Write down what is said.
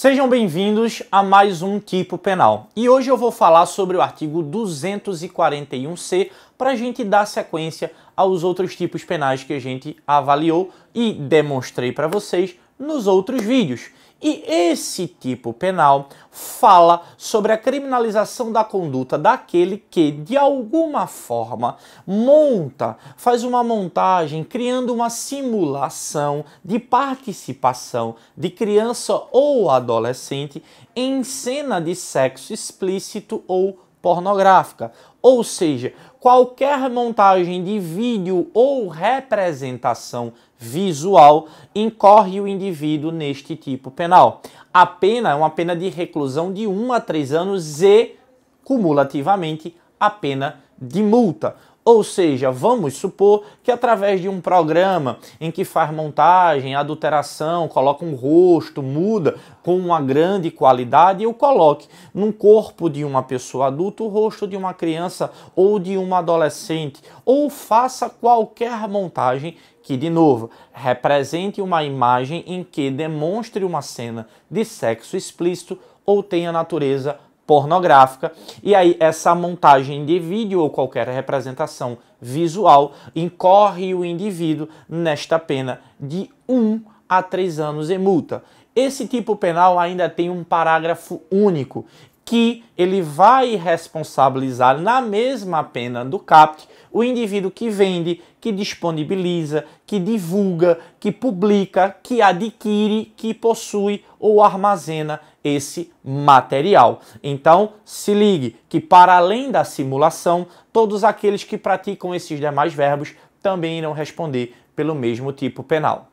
Sejam bem-vindos a mais um Tipo Penal. E hoje eu vou falar sobre o artigo 241C para a gente dar sequência aos outros tipos penais que a gente avaliou e demonstrei para vocês nos outros vídeos. E esse tipo penal fala sobre a criminalização da conduta daquele que, de alguma forma, monta, faz uma montagem, criando uma simulação de participação de criança ou adolescente em cena de sexo explícito ou pornográfica. Ou seja, qualquer montagem de vídeo ou representação visual incorre o indivíduo neste tipo penal. A pena é uma pena de reclusão de 1 a 3 anos e, cumulativamente, a pena de multa. Ou seja, vamos supor que através de um programa em que faz montagem, adulteração, coloca um rosto, muda com uma grande qualidade, eu coloque num corpo de uma pessoa adulta o rosto de uma criança ou de uma adolescente, ou faça qualquer montagem que, de novo, represente uma imagem em que demonstre uma cena de sexo explícito ou tenha natureza pornográfica. E aí essa montagem de vídeo ou qualquer representação visual incorre o indivíduo nesta pena de 1 a 3 anos e multa. Esse tipo penal ainda tem um parágrafo único que ele vai responsabilizar na mesma pena do CAPT o indivíduo que vende, que disponibiliza, que divulga, que publica, que adquire, que possui ou armazena esse material. Então, se ligue que para além da simulação, todos aqueles que praticam esses demais verbos também irão responder pelo mesmo tipo penal.